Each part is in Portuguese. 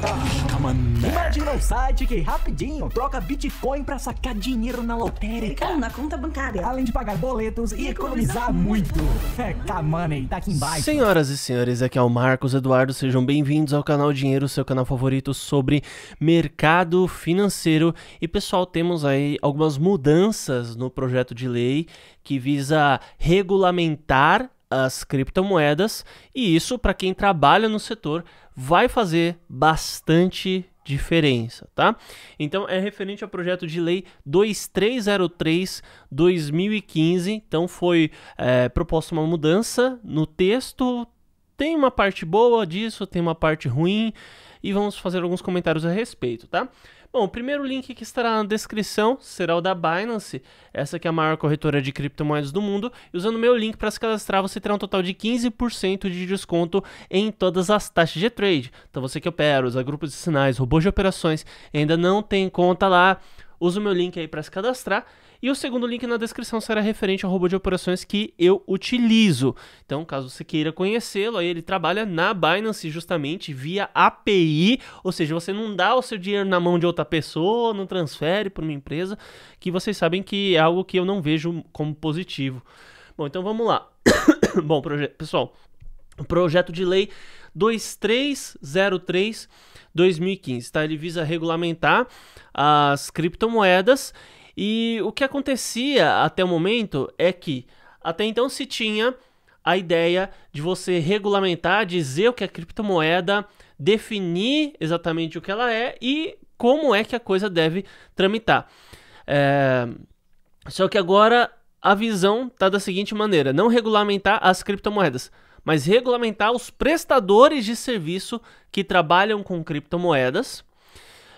Puta, Imagina o site que rapidinho troca Bitcoin pra sacar dinheiro na lotérica. na conta bancária. Além de pagar boletos e, e economizar, economizar muito. É, Kamanei, tá aqui embaixo. Senhoras e senhores, aqui é o Marcos Eduardo. Sejam bem-vindos ao canal Dinheiro, seu canal favorito sobre mercado financeiro. E pessoal, temos aí algumas mudanças no projeto de lei que visa regulamentar as criptomoedas e isso para quem trabalha no setor vai fazer bastante diferença, tá? Então é referente ao projeto de lei 2303-2015. Então foi é, proposta uma mudança no texto. Tem uma parte boa disso, tem uma parte ruim e vamos fazer alguns comentários a respeito, tá? Bom, o primeiro link que estará na descrição será o da Binance, essa que é a maior corretora de criptomoedas do mundo. E usando o meu link para se cadastrar, você terá um total de 15% de desconto em todas as taxas de trade. Então você que opera, usa grupos de sinais, robôs de operações, ainda não tem conta lá, Usa o meu link aí para se cadastrar. E o segundo link na descrição será referente ao robô de operações que eu utilizo. Então, caso você queira conhecê-lo, aí ele trabalha na Binance justamente via API, ou seja, você não dá o seu dinheiro na mão de outra pessoa, não transfere para uma empresa, que vocês sabem que é algo que eu não vejo como positivo. Bom, então vamos lá. Bom, pessoal, Projeto de Lei 2303 2015, tá? Ele visa regulamentar as criptomoedas e o que acontecia até o momento é que até então se tinha a ideia de você regulamentar, dizer o que é criptomoeda, definir exatamente o que ela é e como é que a coisa deve tramitar. É... Só que agora a visão tá da seguinte maneira: não regulamentar as criptomoedas, mas regulamentar os prestadores de serviço que trabalham com criptomoedas.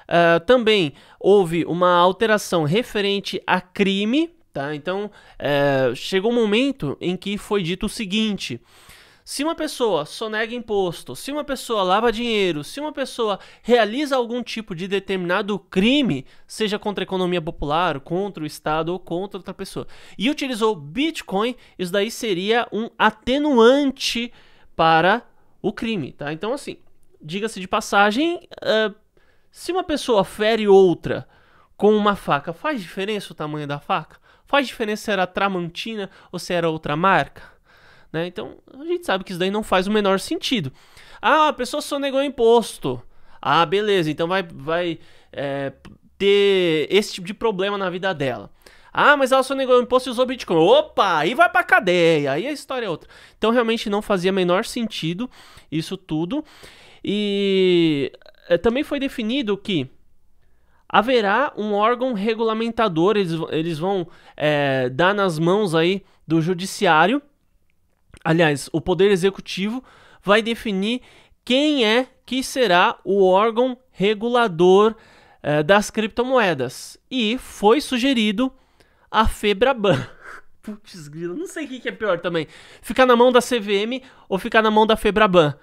Uh, também houve uma alteração referente a crime, tá? Então, uh, chegou um momento em que foi dito o seguinte: se uma pessoa sonega imposto, se uma pessoa lava dinheiro, se uma pessoa realiza algum tipo de determinado crime, seja contra a economia popular, contra o Estado ou contra outra pessoa, e utilizou Bitcoin, isso daí seria um atenuante para o crime, tá? Então, assim, diga-se de passagem, uh, se uma pessoa fere outra com uma faca, faz diferença o tamanho da faca? Faz diferença se era Tramontina ou se era outra marca? Né? Então a gente sabe que isso daí não faz o menor sentido. Ah, a pessoa só negou imposto. Ah, beleza, então vai, vai é, ter esse tipo de problema na vida dela. Ah, mas ela só negou imposto e usou Bitcoin. Opa, aí vai pra cadeia, aí a história é outra. Então realmente não fazia menor sentido isso tudo. E é, também foi definido que haverá um órgão regulamentador, eles, eles vão é, dar nas mãos aí do judiciário aliás, o Poder Executivo vai definir quem é que será o órgão regulador eh, das criptomoedas. E foi sugerido a Febraban. Putz, grilo, não sei o que, que é pior também. Ficar na mão da CVM ou ficar na mão da Febraban.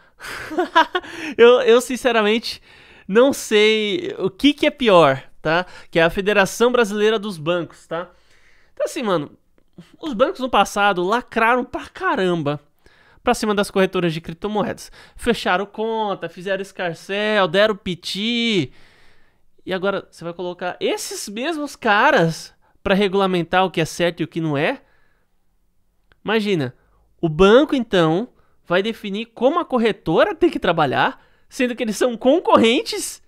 eu, eu, sinceramente, não sei o que, que é pior, tá? Que é a Federação Brasileira dos Bancos, tá? Então, assim, mano, os bancos no passado lacraram pra caramba pra cima das corretoras de criptomoedas. Fecharam conta, fizeram escarcel, deram piti. E agora você vai colocar esses mesmos caras para regulamentar o que é certo e o que não é? Imagina, o banco então vai definir como a corretora tem que trabalhar, sendo que eles são concorrentes.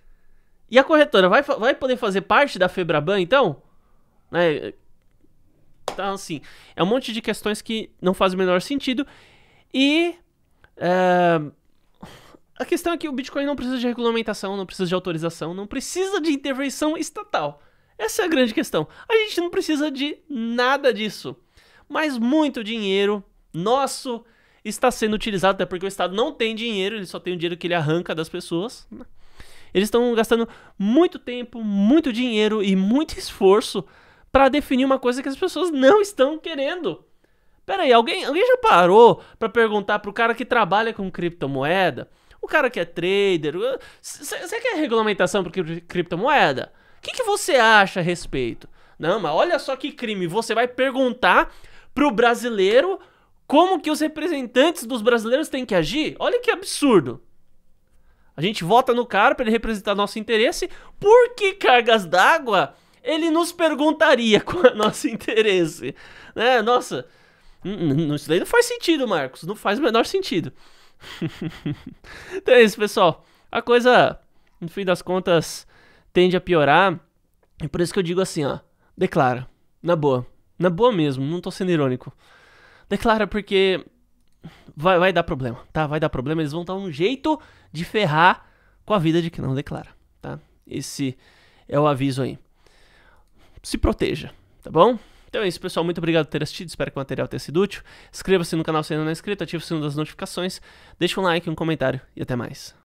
E a corretora vai, vai poder fazer parte da Febraban então? É, então, assim, é um monte de questões que não faz o menor sentido. E. É, a questão é que o Bitcoin não precisa de regulamentação, não precisa de autorização, não precisa de intervenção estatal. Essa é a grande questão. A gente não precisa de nada disso. Mas muito dinheiro nosso está sendo utilizado, até porque o Estado não tem dinheiro, ele só tem o dinheiro que ele arranca das pessoas. Né? Eles estão gastando muito tempo, muito dinheiro e muito esforço para definir uma coisa que as pessoas não estão querendo. Pera aí, alguém, alguém já parou para perguntar pro cara que trabalha com criptomoeda? O cara que é trader, você quer regulamentação para criptomoeda? O que, que você acha a respeito? Não, mas olha só que crime, você vai perguntar pro brasileiro como que os representantes dos brasileiros têm que agir? Olha que absurdo. A gente vota no cara para ele representar nosso interesse. Por que cargas d'água ele nos perguntaria qual é o nosso interesse. Né? Nossa, isso daí não faz sentido, Marcos. Não faz o menor sentido. então é isso, pessoal. A coisa, no fim das contas, tende a piorar. E por isso que eu digo assim, ó. Declara. Na boa. Na boa mesmo, não tô sendo irônico. Declara porque vai, vai dar problema, tá? Vai dar problema, eles vão dar um jeito de ferrar com a vida de quem não declara, tá? Esse é o aviso aí se proteja, tá bom? Então é isso, pessoal. Muito obrigado por ter assistido. Espero que o material tenha sido útil. Inscreva-se no canal se ainda não é inscrito, ative o sino das notificações, deixe um like, um comentário e até mais.